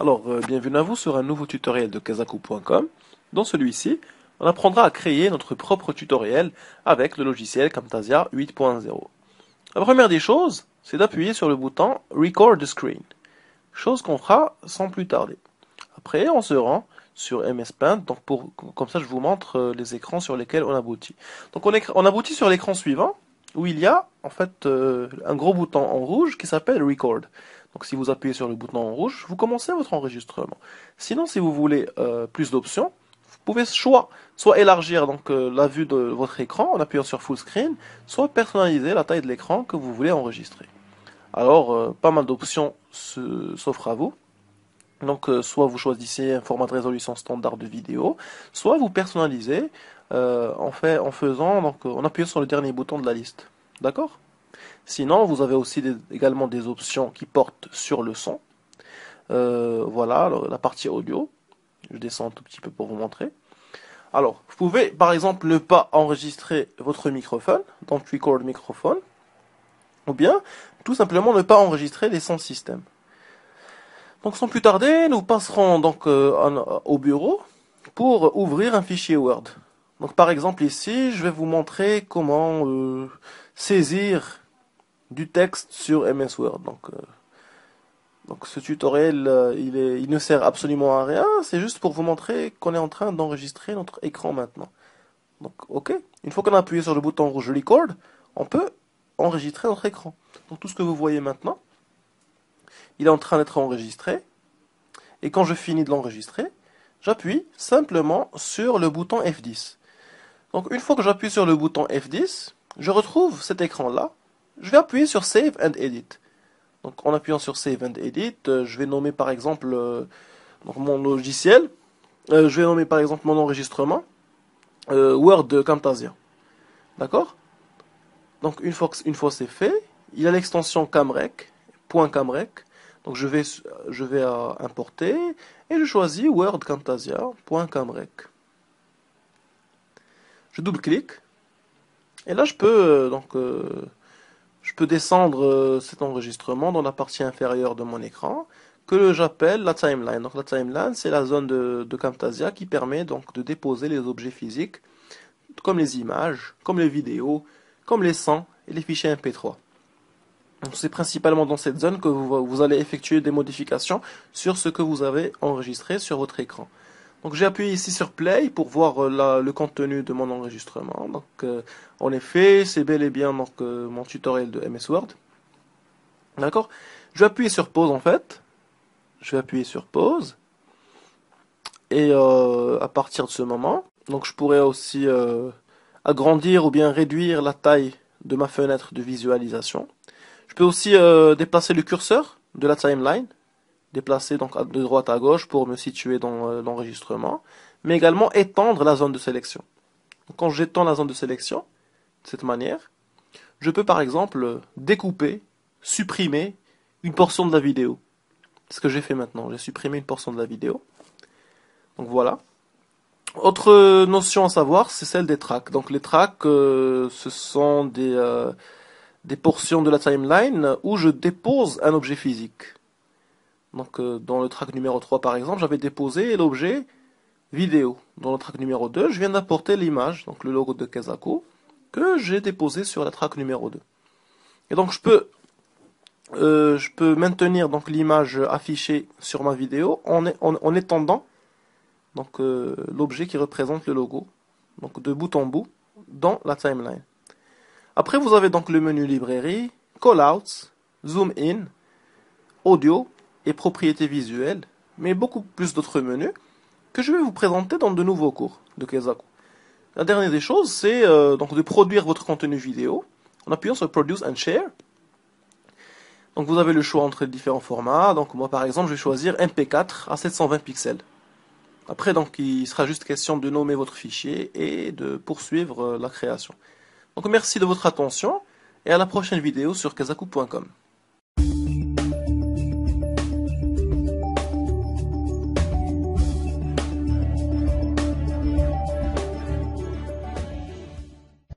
Alors, euh, bienvenue à vous sur un nouveau tutoriel de kazaku.com. Dans celui-ci, on apprendra à créer notre propre tutoriel avec le logiciel Camtasia 8.0. La première des choses, c'est d'appuyer sur le bouton Record Screen, chose qu'on fera sans plus tarder. Après, on se rend sur MS Paint, donc pour, comme ça je vous montre euh, les écrans sur lesquels on aboutit. Donc on aboutit sur l'écran suivant, où il y a en fait euh, un gros bouton en rouge qui s'appelle Record. Donc si vous appuyez sur le bouton en rouge, vous commencez votre enregistrement. Sinon, si vous voulez euh, plus d'options, vous pouvez soit, soit élargir donc, euh, la vue de votre écran en appuyant sur Full Screen, soit personnaliser la taille de l'écran que vous voulez enregistrer. Alors, pas mal d'options s'offrent à vous. Donc euh, soit vous choisissez un format de résolution standard de vidéo, soit vous personnalisez euh, en, faisant donc euh, en appuyant sur le dernier bouton de la liste. D'accord Sinon, vous avez aussi également des options qui portent sur le son. voilà la partie audio. Je descends un tout petit peu pour vous montrer. Alors, vous pouvez par exemple ne pas enregistrer votre microphone, donc record microphone, ou bien tout simplement ne pas enregistrer les sons système. Donc sans plus tarder, nous passerons donc euh, au bureau pour ouvrir un fichier Word. Donc par exemple ici, je vais vous montrer comment euh, saisir du texte sur MS Word. Donc, euh, donc ce tutoriel, il, il ne sert absolument à rien, c'est juste pour vous montrer qu'on est en train d'enregistrer notre écran maintenant. Donc ok, une fois qu'on a appuyé sur le bouton rouge record, on peut enregistrer notre écran. Donc tout ce que vous voyez maintenant, il est en train d'être enregistré. Et quand je finis de l'enregistrer, j'appuie simplement sur le bouton F10. Donc une fois que j'appuie sur le bouton F10, je retrouve cet écran-là. Je vais appuyer sur Save and Edit. Donc en appuyant sur Save and Edit, euh, je vais nommer par exemple euh, mon logiciel. Euh, je vais nommer par exemple mon enregistrement Word Camtasia. D'accord Donc une fois, une fois c'est fait, il a l'extension camrec, camrec. Donc je vais, je vais euh, importer et je choisis wordcamtasia.camrec. Je double-clique et là je peux euh, donc euh, je peux descendre cet enregistrement dans la partie inférieure de mon écran que j'appelle la timeline. Donc la timeline c'est la zone de, de Camtasia qui permet donc de déposer les objets physiques comme les images, comme les vidéos, comme les sons et les fichiers MP3 c'est principalement dans cette zone que vous, allez effectuer des modifications sur ce que vous avez enregistré sur votre écran. Donc j'ai appuyé ici sur play pour voir euh, le contenu de mon enregistrement. Donc euh, en effet, c'est bel et bien euh, mon tutoriel de MS Word. D'accord Je vais appuyer sur pause en fait. Je vais appuyer sur pause. Et à partir de ce moment, donc je pourrais aussi agrandir ou bien réduire la taille de ma fenêtre de visualisation. Je peux aussi euh, déplacer le curseur de la timeline, déplacer donc de droite à gauche pour me situer dans euh, l'enregistrement, mais également étendre la zone de sélection. quand j'étends la zone de sélection, de cette manière, je peux par exemple découper, supprimer une portion de la vidéo. ce que j'ai fait maintenant, j'ai supprimé une portion de la vidéo. Donc voilà. Autre euh, notion à savoir, c'est celle des tracks. Donc les tracks, ce sont des, des portions de la timeline où je dépose un objet physique. Donc euh, dans le track numéro 3 par exemple, j'avais déposé l'objet vidéo. Dans le track numéro 2, je viens d'apporter l'image, donc le logo de Kazako, que j'ai déposé sur la track numéro 2. Et donc euh, je peux, maintenir donc l'image affichée sur ma vidéo en, étendant donc euh, l'objet qui représente le logo, donc de bout en bout, dans la timeline. Après, vous avez donc le menu librairie, callouts, zoom in, audio et propriétés visuelles, mais beaucoup plus d'autres menus que je vais vous présenter dans de nouveaux cours de Kezaku. La dernière des choses, c'est euh, donc de produire votre contenu vidéo en appuyant sur Produce and Share. Donc vous avez le choix entre différents formats. Donc moi par exemple, je vais choisir MP4 à 720 pixels. Après donc il sera juste question de nommer votre fichier et de poursuivre euh, la création. Donc merci de votre attention et à la prochaine vidéo sur kazaku.com.